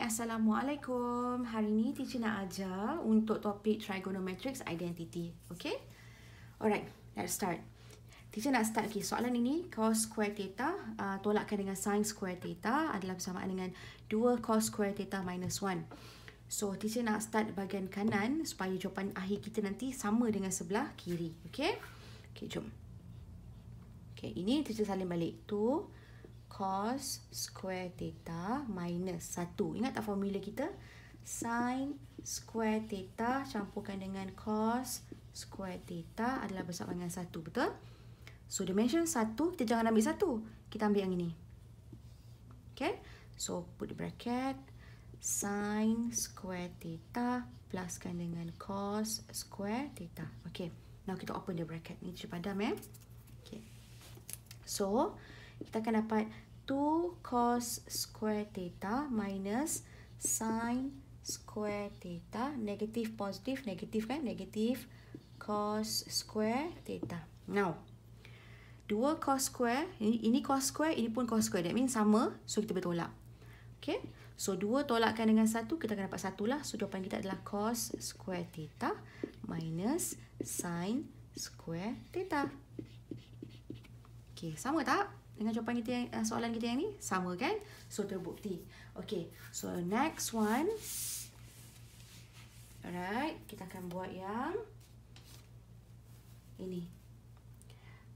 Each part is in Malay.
Assalamualaikum. Hari ni Tici nak ajar untuk topik trigonometric identity. Okay? Alright, let's start. Tici nak start. Okay, soalan ini, cos square theta uh, tolakkan dengan sin square theta adalah bersamaan dengan 2 cos square theta minus 1. So, Tici nak start bahagian kanan supaya jawapan akhir kita nanti sama dengan sebelah kiri. Okay? Okay, jom. Okay, ini Tici salin balik. 2 cos square theta minus 1. Ingat tak formula kita? Sin square theta campurkan dengan cos square theta adalah besar dengan 1. Betul? So, dimension 1, kita jangan ambil 1. Kita ambil yang ini. Okay? So, put the bracket. Sin square theta pluskan dengan cos square theta. Okay. Now, kita open the bracket ni. Cepat dah eh. Okay. So, kita akan dapat 2 cos square theta minus sine square theta. Negative, positive, negative kan? Negative cos square theta. Now, 2 cos square. Ini, ini cos square, ini pun cos square. That means sama. So, kita bertolak. Okay? So, 2 tolakkan dengan 1. Kita akan dapat 1 lah. So, jawapan kita adalah cos square theta minus sine square theta. Okay, sama tak? dengan jawapan kita yang, eh, soalan kita yang ni sama kan so terbukti okay so next one alright kita akan buat yang ini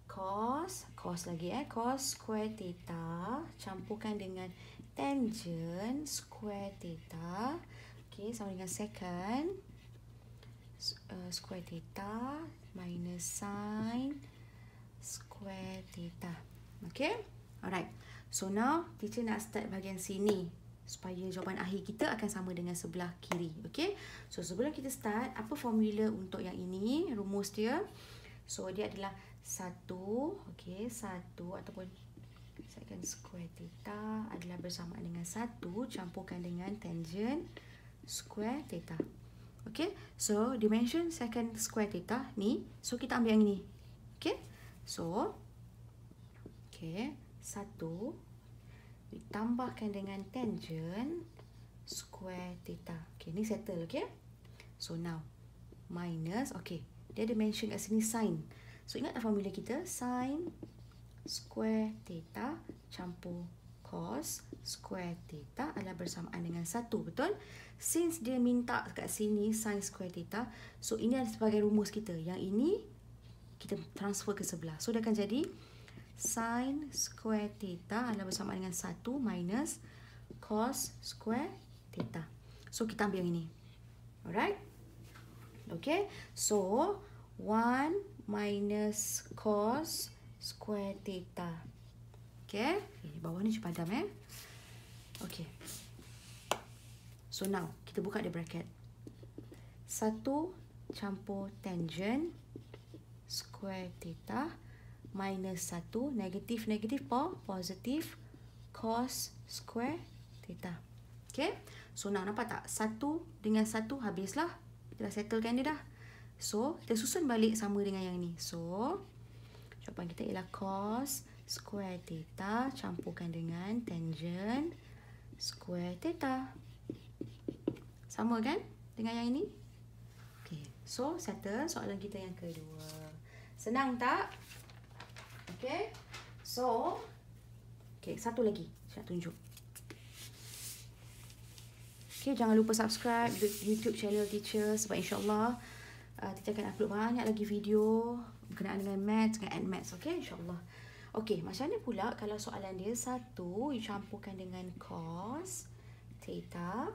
cos cos lagi eh cos square theta campurkan dengan tangent square theta okay sama dengan second uh, square theta minus sine square theta Okay. Alright. So now, kita nak start bahagian sini. Supaya jawapan akhir kita akan sama dengan sebelah kiri. Okay. So sebelum kita start, apa formula untuk yang ini? Rumus dia. So dia adalah satu, Okay. satu ataupun second square theta adalah bersamaan dengan satu campurkan dengan tangent square theta. Okay. So dimension second square theta ni. So kita ambil yang ini. Okay. So... Okay, satu ditambahkan dengan tangent square theta. Okay, ni settle, okay? So now minus, okay? Dia ada mention kat sini sine. So ingat formula kita sine square theta campur cos square theta adalah bersamaan dengan satu, betul? Since dia minta kat sini sine square theta, so ini adalah sebagai rumus kita. Yang ini kita transfer ke sebelah. So dia akan jadi sin square theta adalah bersama dengan 1 minus cos square theta. So, kita ambil yang ini. Alright? Okay? So, 1 minus cos square theta. Okay? Eh, di bawah ni cepat padam eh. Okay. So, now, kita buka dia bracket. 1 campur tangent square theta minus 1 negatif negatif pom positif cos square theta okey so nak nampak tak 1 dengan 1 habislah kita settlekan dia dah so kita susun balik sama dengan yang ni so jawapan kita ialah cos square theta campurkan dengan tangent square theta sama kan dengan yang ini okey so settle soalan kita yang kedua senang tak Okay. So. Okay. Satu lagi. Saya tunjuk. Okay. Jangan lupa subscribe YouTube channel teacher. Sebab insyaAllah. Uh, teacher akan upload banyak lagi video. Berkenaan dengan maths. Dengan add maths. Okay. InsyaAllah. Okay. Macam mana pula. Kalau soalan dia. Satu. Dicampurkan dengan cos. Theta.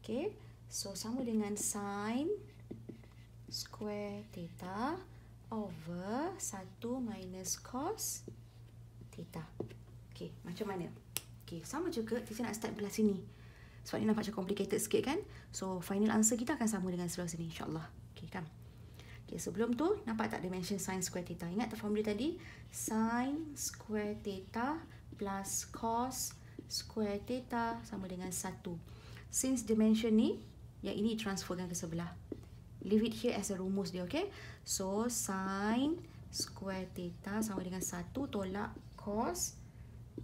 Okay. So sama dengan sine square theta over 1 minus cos theta. Okay, macam mana? Okay, sama juga. Kita nak start belah sini. Sebab ni nampak macam complicated sikit kan? So, final answer kita akan sama dengan sebelah sini. InsyaAllah. Okay, kan? Okay, sebelum tu, nampak tak dimension sin square theta? Ingat tak formula tadi? Sin square theta plus cos square theta sama dengan 1. Since dimension ni, yang ini transferkan ke sebelah leave it here as a rumus dia, okay? So, sine square theta sama dengan 1 tolak cos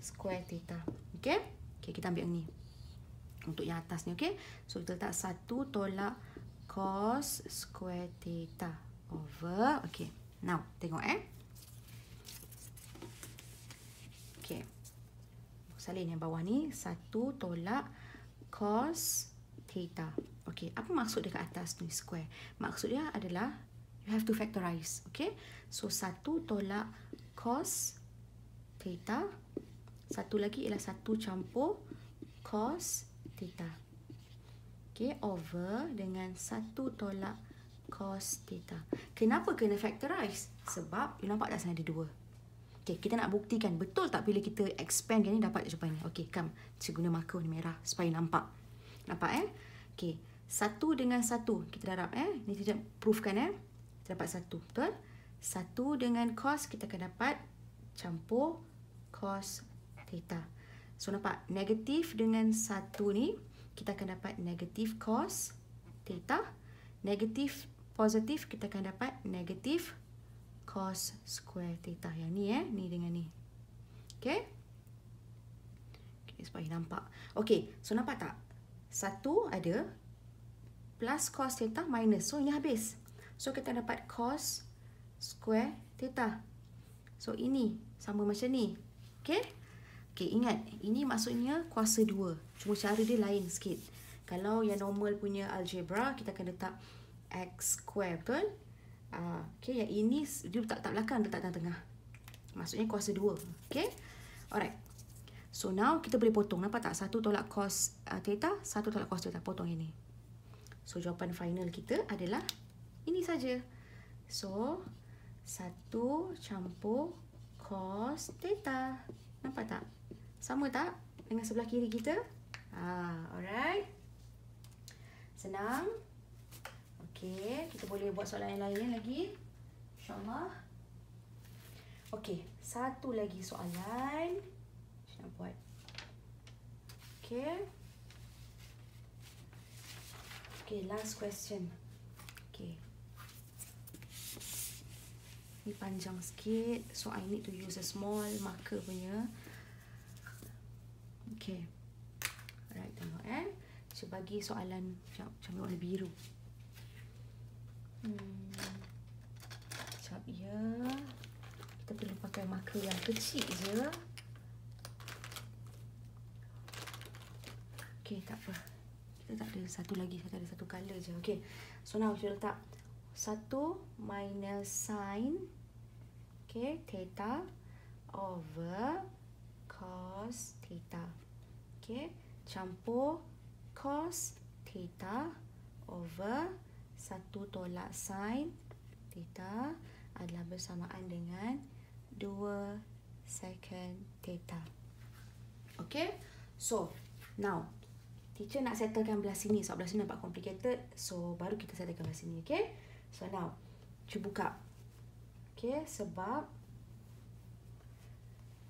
square theta, okay? Okay, kita ambil yang ni. Untuk yang atas ni, okay? So, kita letak 1 tolak cos square theta over, okay. Now, tengok eh. Okay. Salin yang bawah ni, 1 tolak cos square theta. Okay, apa maksud dekat atas ni square? Maksudnya adalah you have to factorize. Okay, so satu tolak cos theta. Satu lagi ialah satu campur cos theta. Okay, over dengan satu tolak cos theta. Kenapa kena factorize? Sebab you nampak dah sana ada dua. Okay, kita nak buktikan betul tak bila kita expand kan ni dapat jawapan ni. Okay, come. Saya guna marker ni merah supaya nampak. Nampak eh? Okey. Satu dengan satu. Kita harap eh. Ini kita proofkan eh. Kita dapat satu. Betul? Satu dengan cos kita akan dapat campur cos theta. So nampak negatif dengan satu ni kita akan dapat negatif cos theta. Negatif positif kita akan dapat negatif cos square theta. Yang ni eh. Ni dengan ni. Okay. Okay. Supaya nampak. Okay. So nampak tak? Satu ada plus cos theta minus. So, ini habis. So, kita dapat cos square theta. So, ini sama macam ni. Okay? Okay, ingat. Ini maksudnya kuasa 2. Cuma cara dia lain sikit. Kalau yang normal punya algebra, kita akan letak x square, betul? Ah, okay, yang ini dia letak tak belakang, letak tengah-tengah. Maksudnya kuasa 2. Okay? Alright. So now kita boleh potong nampak tak? Satu tolak cos uh, theta, satu tolak cos theta potong ini. So jawapan final kita adalah ini saja. So satu campur cos theta. Nampak tak? Sama tak dengan sebelah kiri kita? Ah, alright. Senang. Okay, kita boleh buat soalan yang lain lagi. InsyaAllah. Okay, satu lagi soalan. Okay. Okay. Okay, last question. Okay. Ni panjang sikit. So, I need to use a small marker punya. Okay. Alright, tengok eh. So, bagi soalan macam warna biru. Hmm. ya. Kita perlu pakai marker yang kecil je. Okay. Okay, tak apa. Kita tak ada satu lagi. Kita ada satu color je. Okay. So, now kita letak 1 minus sine okay, theta over cos theta. Okay. Campur cos theta over 1 tolak sine theta adalah bersamaan dengan 2 second theta. Okay. So, now teacher nak settlekan belah sini sebab so, belah sini nampak complicated so baru kita settlekan belah sini okay so now cuba buka okay sebab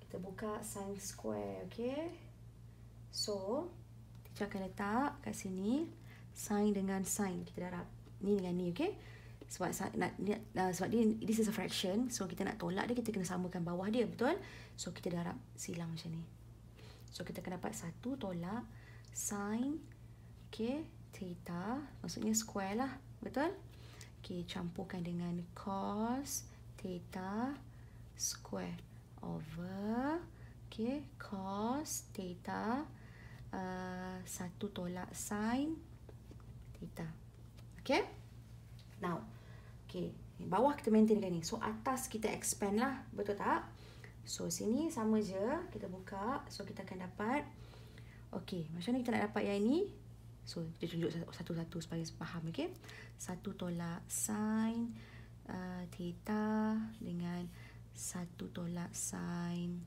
kita buka sine square okay so teacher akan letak kat sini sine dengan sine kita darab ni dengan ni okay sebab nak, nak uh, sebab dia this is a fraction so kita nak tolak dia kita kena samakan bawah dia betul so kita darab silang macam ni so kita akan dapat satu tolak sin okay, theta maksudnya square lah betul okey campurkan dengan cos theta square over okey cos theta uh, satu tolak sin theta okey now okey bawah kita maintainkan ni so atas kita expand lah betul tak so sini sama je kita buka so kita akan dapat Okey, macam mana kita nak dapat yang ini? So, dia tunjuk satu-satu supaya faham, okey? Satu tolak sin uh, theta dengan satu tolak sin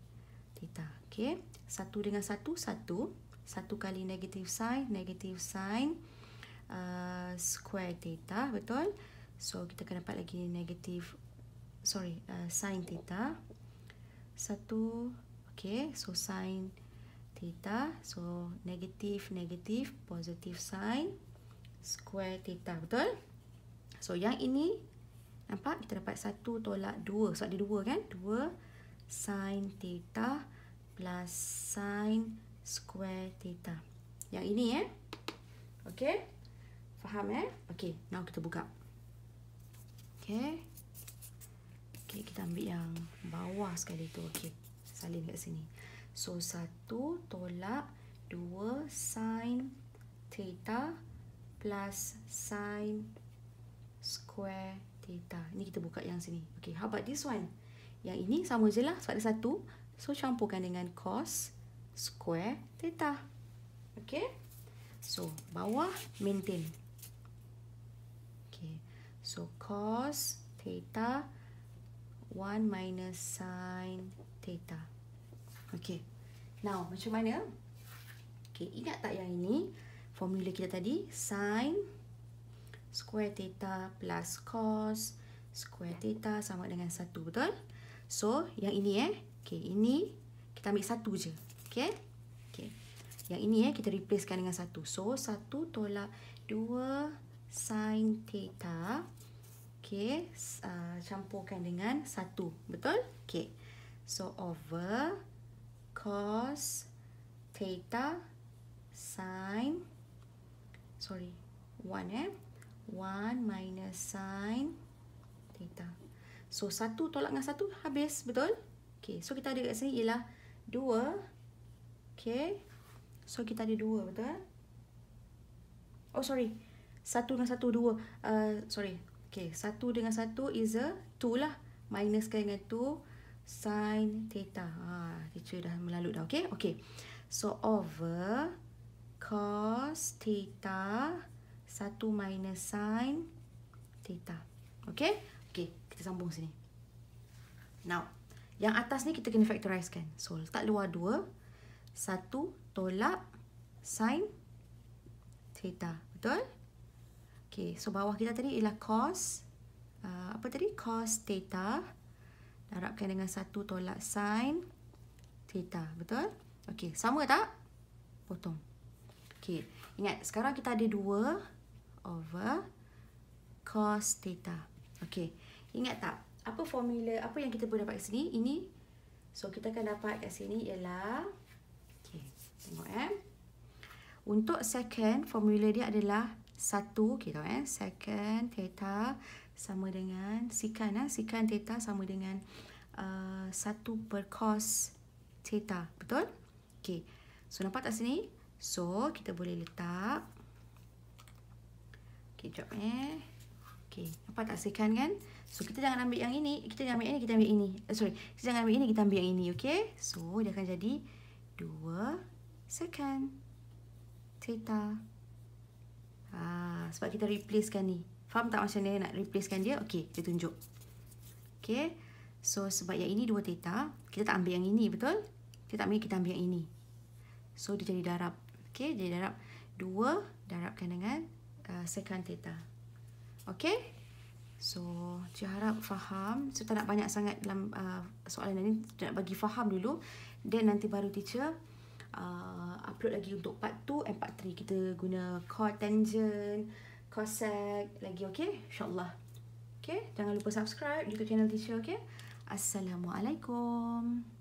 theta, okey? Satu dengan satu, satu. Satu kali negative sin, negative sin uh, square theta, betul? So, kita akan dapat lagi negative, sorry, uh, sin theta. Satu, okey, so sin theta theta. So, negative, negative, positive sine square theta, betul? So, yang ini, nampak? Kita dapat 1 tolak 2. so, ada 2 kan? 2 sine theta plus sine square theta. Yang ini eh. Okay? Faham eh? Okay, now kita buka. Okay? Okay, kita ambil yang bawah sekali tu. Okay, salin kat sini. Okay. So, 1 tolak 2 sin theta plus sin square theta. Ini kita buka yang sini. Okay, how about this one? Yang ini sama je lah sebab ada 1. So, campurkan dengan cos square theta. Okay? So, bawah maintain. Okay. So, cos theta 1 minus sin Theta. Okay. Now, macam mana? Okay, ingat tak yang ini? Formula kita tadi, sin square theta plus cos square theta sama dengan 1, betul? So, yang ini eh. Okay, ini kita ambil satu je. Okay? Okay. Yang ini eh, kita replacekan dengan satu. So, 1 tolak 2 sin theta. Okay, uh, ah, campurkan dengan satu betul? Okay. So, over cos theta sine sorry 1 eh 1 minus sine theta so satu tolak dengan satu habis betul okey so kita ada kat sini ialah 2 okey so kita ada 2 betul oh sorry satu dengan satu dua uh, sorry okey satu dengan satu is a 2 lah minus kan dengan 2 sin theta. Ha, kita dah melalui dah. Okay? Okay. So, over cos theta 1 minus sin theta. Okay? Okay. Kita sambung sini. Now, yang atas ni kita kena factorize kan. So, letak luar 2. 1 tolak sin theta. Betul? Okay. So, bawah kita tadi ialah cos uh, apa tadi? Cos theta. Cos theta. Darabkan dengan satu tolak sin Theta, betul? Okey, sama tak? Potong Okey, ingat sekarang kita ada dua Over Cos Theta Okey, ingat tak? Apa formula, apa yang kita boleh dapat kat sini? Ini So, kita akan dapat kat sini ialah Okey, tengok eh Untuk second, formula dia adalah 1, kita okay, eh Second Theta sama dengan sikan ah sikan theta sama dengan uh, satu uh, per cos theta betul okey so nampak tak sini so kita boleh letak okey jap eh okey nampak tak sikan kan so kita jangan ambil yang ini kita jangan ambil yang ini kita ambil ini uh, sorry kita jangan ambil ini kita ambil yang ini okey so dia akan jadi 2 sekan theta ah sebab kita replace kan ni Faham tak macam dia nak replacekan dia? Okey, kita tunjuk. Okey. So, sebab yang ini dua theta, kita tak ambil yang ini, betul? Kita tak ambil, kita ambil yang ini. So, dia jadi darab. Okey, jadi darab. Dua darabkan dengan uh, second theta. Okey. So, saya harap faham. Saya so, tak nak banyak sangat dalam uh, soalan ini. Saya nak bagi faham dulu. Then, nanti baru teacher uh, upload lagi untuk part 2 and part 3. Kita guna chord tangent. Kosek lagi okey? InsyaAllah. Okey? Jangan lupa subscribe juga channel Tisha okey? Assalamualaikum.